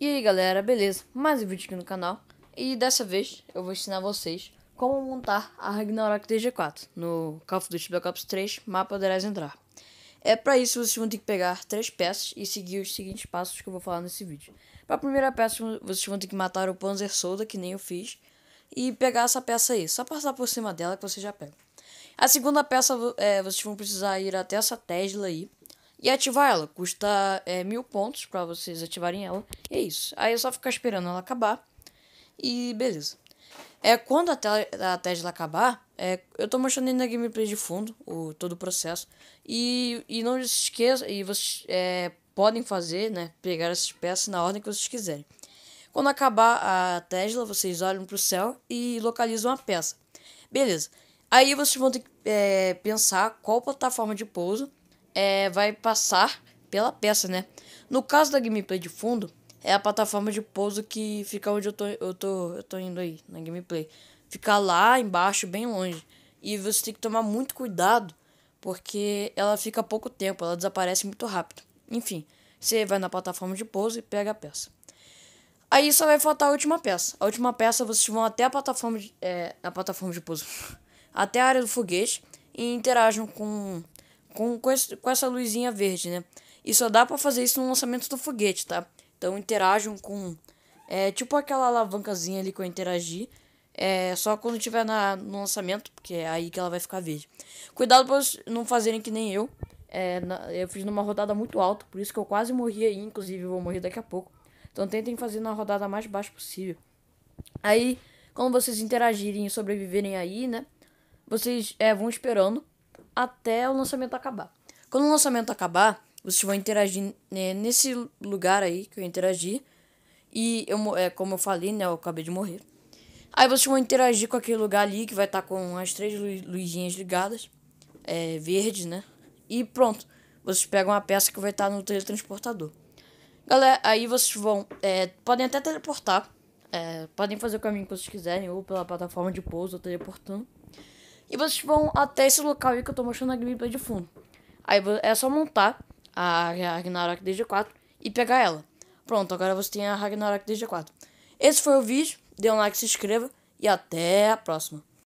E aí galera, beleza? Mais um vídeo aqui no canal E dessa vez eu vou ensinar vocês como montar a Ragnarok DG4 No Call of Duty Black Ops 3, mapa deverás entrar É para isso vocês vão ter que pegar três peças e seguir os seguintes passos que eu vou falar nesse vídeo Para a primeira peça vocês vão ter que matar o Panzer Solda, que nem eu fiz E pegar essa peça aí, só passar por cima dela que você já pega A segunda peça é, vocês vão precisar ir até essa Tesla aí e ativar ela. Custa é, mil pontos para vocês ativarem ela. E é isso. Aí é só ficar esperando ela acabar. E beleza. É, quando a, tela, a Tesla acabar, é, eu tô mostrando na gameplay de fundo o, todo o processo. E, e não se esqueça, e vocês é, podem fazer, né? Pegar essas peças na ordem que vocês quiserem. Quando acabar a Tesla, vocês olham para o céu e localizam a peça. Beleza. Aí vocês vão ter que é, pensar qual plataforma de pouso é, vai passar pela peça, né? No caso da gameplay de fundo, é a plataforma de pouso que fica onde eu tô, eu tô, eu tô indo aí, na gameplay. Fica lá embaixo, bem longe. E você tem que tomar muito cuidado, porque ela fica pouco tempo, ela desaparece muito rápido. Enfim, você vai na plataforma de pouso e pega a peça. Aí só vai faltar a última peça. A última peça vocês vão até a plataforma de, é, a plataforma de pouso, até a área do foguete e interagem com com, com, esse, com essa luzinha verde, né? E só dá para fazer isso no lançamento do foguete, tá? Então interajam com. É tipo aquela alavancazinha ali que eu interagi. É só quando tiver na, no lançamento, porque é aí que ela vai ficar verde. Cuidado pra vocês não fazerem que nem eu. É, na, eu fiz numa rodada muito alta, por isso que eu quase morri aí. Inclusive, vou morrer daqui a pouco. Então tentem fazer na rodada mais baixa possível. Aí, quando vocês interagirem e sobreviverem aí, né? Vocês é, vão esperando até o lançamento acabar. Quando o lançamento acabar, vocês vão interagir né, nesse lugar aí que eu interagi. E eu, é, como eu falei, né? Eu acabei de morrer. Aí vocês vão interagir com aquele lugar ali que vai estar tá com as três luzinhas ligadas, é, né? E pronto, vocês pegam a peça que vai estar tá no teletransportador. Galera, aí vocês vão. É, podem até teleportar. É, podem fazer o caminho que vocês quiserem, ou pela plataforma de pouso, ou teleportando. E vocês vão até esse local aí que eu tô mostrando a gameplay de fundo. Aí é só montar a Ragnarok DG4 e pegar ela. Pronto, agora você tem a Ragnarok DG4. Esse foi o vídeo. Dê um like, se inscreva e até a próxima.